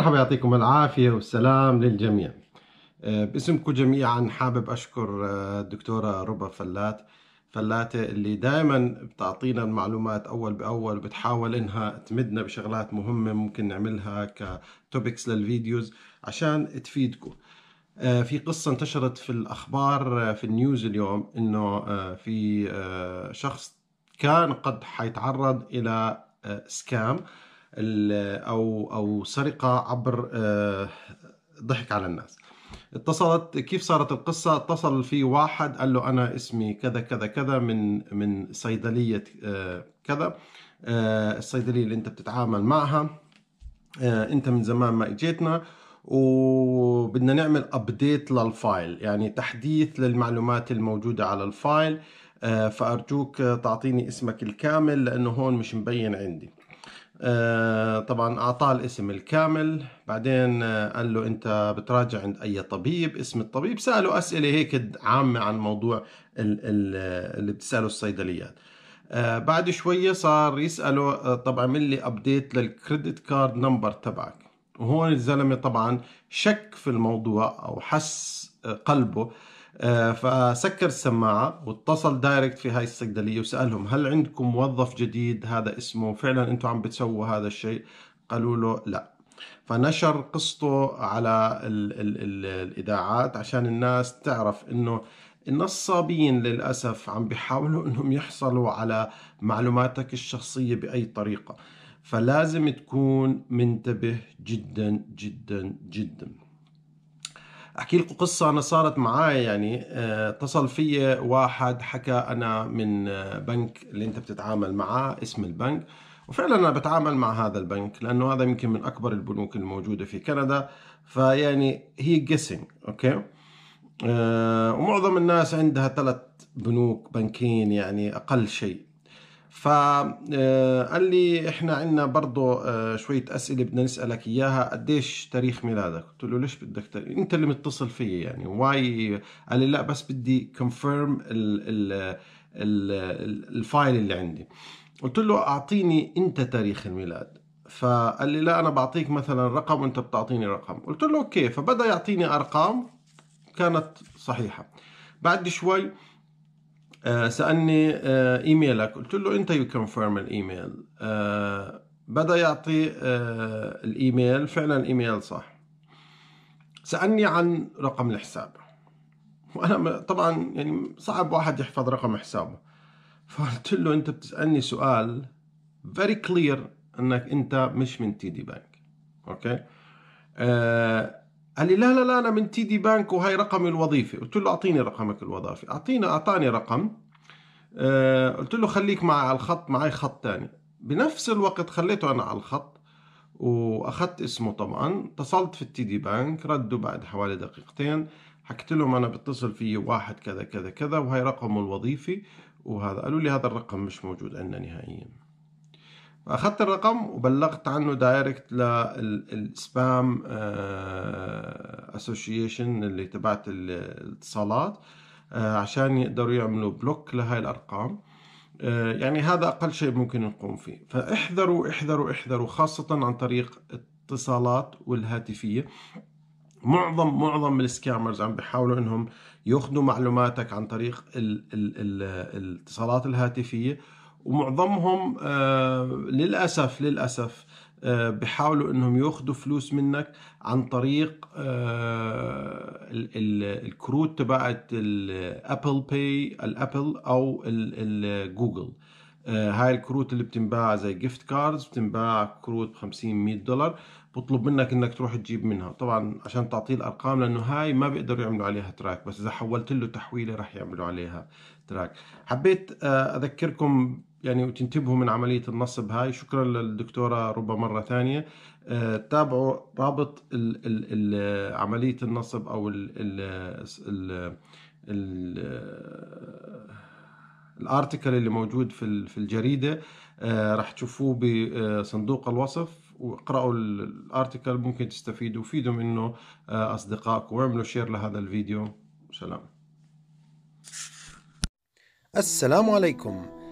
مرحبا يعطيكم العافية والسلام للجميع آه، باسمكم جميعا حابب أشكر آه، الدكتورة ربا فلات فلاتة اللي دائما بتعطينا المعلومات أول بأول وبتحاول إنها تمدنا بشغلات مهمة ممكن نعملها كتوبكس للفيديوز عشان تفيدكم آه، في قصة انتشرت في الأخبار في النيوز اليوم إنه في شخص كان قد حيتعرض إلى سكام او او سرقه عبر آه، ضحك على الناس اتصلت كيف صارت القصة اتصل في واحد قال له أنا اسمي كذا كذا كذا من من صيدلية آه، كذا آه، الصيدلية اللي أنت بتتعامل معها أنت من زمان ما إجيتنا وبدنا نعمل أبديت للفايل يعني تحديث للمعلومات الموجودة على الفايل فأرجوك تعطيني اسمك الكامل لأنه هون مش مبين عندي آه، طبعا أعطاه الاسم الكامل بعدين آه، قال له أنت بتراجع عند أي طبيب اسم الطبيب سأله أسئلة هيك عامة عن موضوع اللي بتسأله الصيدليات آه، بعد شوية صار يسأله طبعا من لي أبديت للكريدت كارد نمبر تبعك وهون الزلمة طبعا شك في الموضوع أو حس قلبه آه، فسكر السماعة واتصل دايركت في هاي الصيدلية وسألهم هل عندكم موظف جديد هذا اسمه فعلا أنتم عم بتسووا هذا الشيء قالوا له لا فنشر قصته على ال ال ال الإذاعات عشان الناس تعرف أنه النصابين للأسف عم بيحاولوا أنهم يحصلوا على معلوماتك الشخصية بأي طريقة فلازم تكون منتبه جدا جدا جدا احكي لكم قصه انا صارت معي يعني آه، اتصل في واحد حكى انا من آه، بنك اللي انت بتتعامل معاه اسم البنك وفعلا انا بتعامل مع هذا البنك لانه هذا يمكن من اكبر البنوك الموجوده في كندا فيعني هي جيسنج اوكي آه، ومعظم الناس عندها ثلاث بنوك بنكين يعني اقل شيء فقال آه، لي احنا عندنا برضه آه، شويه اسئله بدنا نسالك اياها قديش تاريخ ميلادك قلت له ليش بدك تاريخ؟ انت اللي متصل فيي يعني واي قال لي لا بس بدي كونفيرم الفايل اللي عندي قلت له اعطيني انت تاريخ الميلاد فقال لي لا انا بعطيك مثلا رقم وانت بتعطيني رقم قلت له اوكي فبدا يعطيني ارقام كانت صحيحه بعد شوي آه، سالني آه، ايميلك قلت له انت يو كونفيرم الايميل بدا يعطي آه، الايميل فعلا الايميل صح سالني عن رقم الحساب وانا طبعا يعني صعب واحد يحفظ رقم حسابه فقلت له انت بتسالني سؤال فيري كلير انك انت مش من تي دي بانك اوكي قال لي لا لا لا انا من تي دي بانك وهي رقمي الوظيفي قلت له اعطيني رقمك الوظيفي اعطينا اعطاني رقم أه قلت له خليك معي على الخط معي خط تاني بنفس الوقت خليته انا على الخط واخذت اسمه طبعا اتصلت في التي دي بانك ردوا بعد حوالي دقيقتين حكيت لهم انا بتصل في واحد كذا كذا كذا وهي رقمه الوظيفي وهذا قالوا لي هذا الرقم مش موجود عندنا نهائيا فاخذت الرقم وبلغت عنه دايركت للسبام اسوشيشن اللي تبعت الاتصالات آه، عشان يقدروا يعملوا بلوك لهاي الارقام آه، يعني هذا اقل شيء ممكن نقوم فيه فاحذروا احذروا احذروا خاصه عن طريق الاتصالات والهاتفيه معظم معظم السكامرز عم بيحاولوا انهم ياخذوا معلوماتك عن طريق الاتصالات الهاتفيه ومعظمهم آه، للأسف للأسف آه، بحاولوا انهم ياخذوا فلوس منك عن طريق آه، الكروت تبعت الابل باي الابل او جوجل هاي الكروت اللي بتنباع زي جيفت كاردز بتنباع كروت ب 50 100 دولار بطلب منك انك تروح تجيب منها طبعا عشان تعطيه الارقام لانه هاي ما بيقدروا يعملوا عليها تراك بس اذا حولت له تحويله راح يعملوا عليها تراك حبيت اذكركم يعني وتنتبهوا من عملية النصب هاي شكرا للدكتورة ربما مرة ثانية آه، تابعوا رابط عملية النصب أو الـ الـ الـ الـ آه، الارتكل اللي موجود في في الجريدة آه، راح تشوفوه بصندوق الوصف واقرأوا الارتكل ممكن تستفيدوا وفيدوا منه أصدقائكم واعملوا شير لهذا الفيديو سلام السلام عليكم